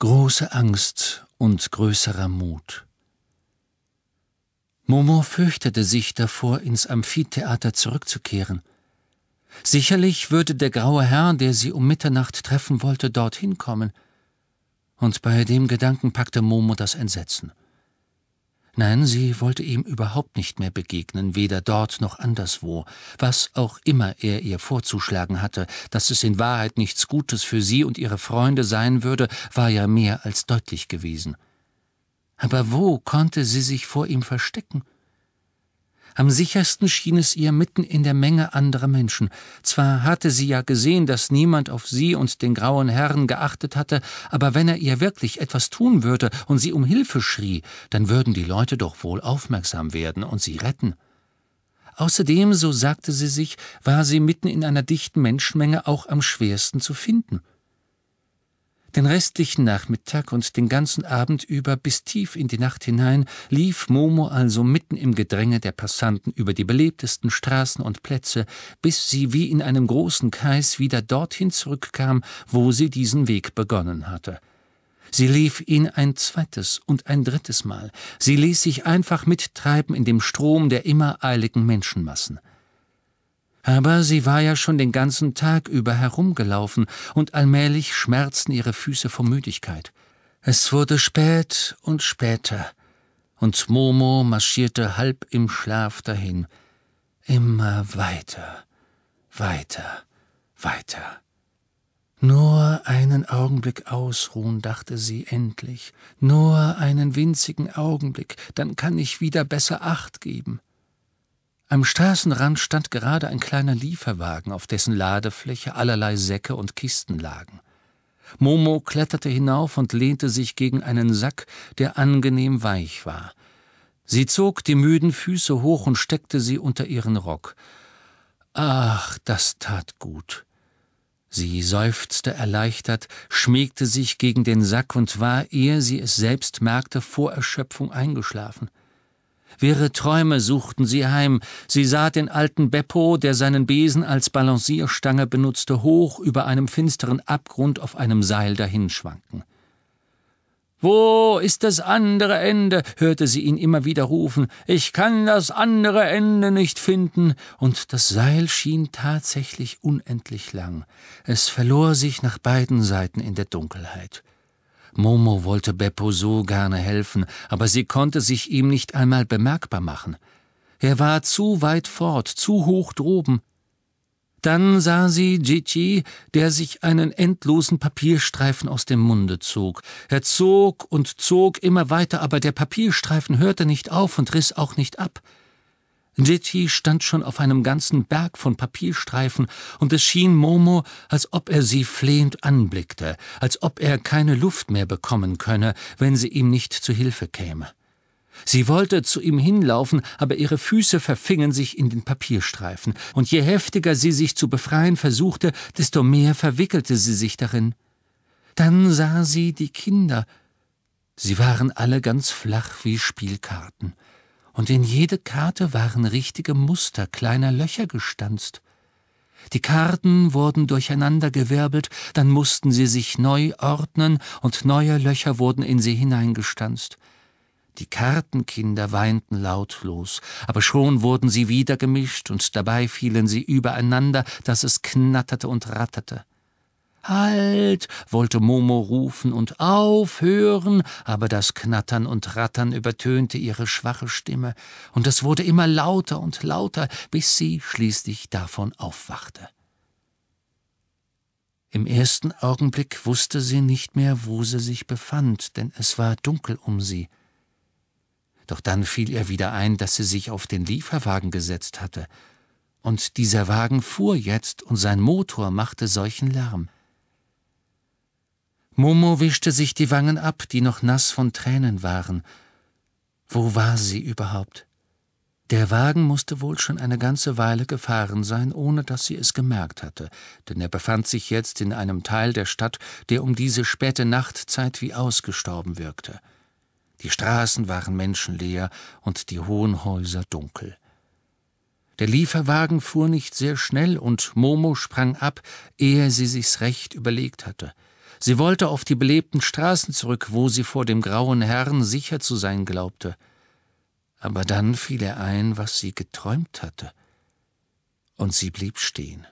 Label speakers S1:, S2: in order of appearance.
S1: große Angst und größerer Mut. Momo fürchtete sich davor, ins Amphitheater zurückzukehren. Sicherlich würde der graue Herr, der sie um Mitternacht treffen wollte, dorthin kommen, und bei dem Gedanken packte Momo das Entsetzen. Nein, sie wollte ihm überhaupt nicht mehr begegnen, weder dort noch anderswo, was auch immer er ihr vorzuschlagen hatte, dass es in Wahrheit nichts Gutes für sie und ihre Freunde sein würde, war ja mehr als deutlich gewesen. Aber wo konnte sie sich vor ihm verstecken? Am sichersten schien es ihr mitten in der Menge anderer Menschen. Zwar hatte sie ja gesehen, dass niemand auf sie und den grauen Herrn geachtet hatte, aber wenn er ihr wirklich etwas tun würde und sie um Hilfe schrie, dann würden die Leute doch wohl aufmerksam werden und sie retten. Außerdem, so sagte sie sich, war sie mitten in einer dichten Menschenmenge auch am schwersten zu finden. Den restlichen Nachmittag und den ganzen Abend über bis tief in die Nacht hinein lief Momo also mitten im Gedränge der Passanten über die belebtesten Straßen und Plätze, bis sie wie in einem großen Kreis wieder dorthin zurückkam, wo sie diesen Weg begonnen hatte. Sie lief ihn ein zweites und ein drittes Mal. Sie ließ sich einfach mittreiben in dem Strom der immer eiligen Menschenmassen. Aber sie war ja schon den ganzen Tag über herumgelaufen, und allmählich schmerzten ihre Füße vor Müdigkeit. Es wurde spät und später, und Momo marschierte halb im Schlaf dahin, immer weiter, weiter, weiter. Nur einen Augenblick ausruhen, dachte sie endlich, nur einen winzigen Augenblick, dann kann ich wieder besser acht geben. Am Straßenrand stand gerade ein kleiner Lieferwagen, auf dessen Ladefläche allerlei Säcke und Kisten lagen. Momo kletterte hinauf und lehnte sich gegen einen Sack, der angenehm weich war. Sie zog die müden Füße hoch und steckte sie unter ihren Rock. Ach, das tat gut. Sie seufzte erleichtert, schmiegte sich gegen den Sack und war, ehe sie es selbst merkte, vor Erschöpfung eingeschlafen. Wirre Träume suchten sie heim. Sie sah den alten Beppo, der seinen Besen als Balancierstange benutzte, hoch über einem finsteren Abgrund auf einem Seil dahinschwanken. Wo ist das andere Ende? hörte sie ihn immer wieder rufen. Ich kann das andere Ende nicht finden. Und das Seil schien tatsächlich unendlich lang. Es verlor sich nach beiden Seiten in der Dunkelheit. Momo wollte Beppo so gerne helfen, aber sie konnte sich ihm nicht einmal bemerkbar machen. Er war zu weit fort, zu hoch droben. Dann sah sie Gigi, der sich einen endlosen Papierstreifen aus dem Munde zog. Er zog und zog immer weiter, aber der Papierstreifen hörte nicht auf und riss auch nicht ab. Jetty stand schon auf einem ganzen Berg von Papierstreifen, und es schien Momo, als ob er sie flehend anblickte, als ob er keine Luft mehr bekommen könne, wenn sie ihm nicht zu Hilfe käme. Sie wollte zu ihm hinlaufen, aber ihre Füße verfingen sich in den Papierstreifen, und je heftiger sie sich zu befreien versuchte, desto mehr verwickelte sie sich darin. Dann sah sie die Kinder. Sie waren alle ganz flach wie Spielkarten und in jede Karte waren richtige Muster kleiner Löcher gestanzt. Die Karten wurden durcheinandergewirbelt, dann mussten sie sich neu ordnen und neue Löcher wurden in sie hineingestanzt. Die Kartenkinder weinten lautlos, aber schon wurden sie wieder gemischt und dabei fielen sie übereinander, dass es knatterte und ratterte. Halt, wollte Momo rufen und aufhören, aber das Knattern und Rattern übertönte ihre schwache Stimme, und es wurde immer lauter und lauter, bis sie schließlich davon aufwachte. Im ersten Augenblick wusste sie nicht mehr, wo sie sich befand, denn es war dunkel um sie. Doch dann fiel ihr wieder ein, dass sie sich auf den Lieferwagen gesetzt hatte, und dieser Wagen fuhr jetzt, und sein Motor machte solchen Lärm. Momo wischte sich die Wangen ab, die noch nass von Tränen waren. Wo war sie überhaupt? Der Wagen musste wohl schon eine ganze Weile gefahren sein, ohne dass sie es gemerkt hatte, denn er befand sich jetzt in einem Teil der Stadt, der um diese späte Nachtzeit wie ausgestorben wirkte. Die Straßen waren menschenleer und die hohen Häuser dunkel. Der Lieferwagen fuhr nicht sehr schnell und Momo sprang ab, ehe sie sich's recht überlegt hatte. Sie wollte auf die belebten Straßen zurück, wo sie vor dem grauen Herrn sicher zu sein glaubte. Aber dann fiel ihr ein, was sie geträumt hatte, und sie blieb stehen.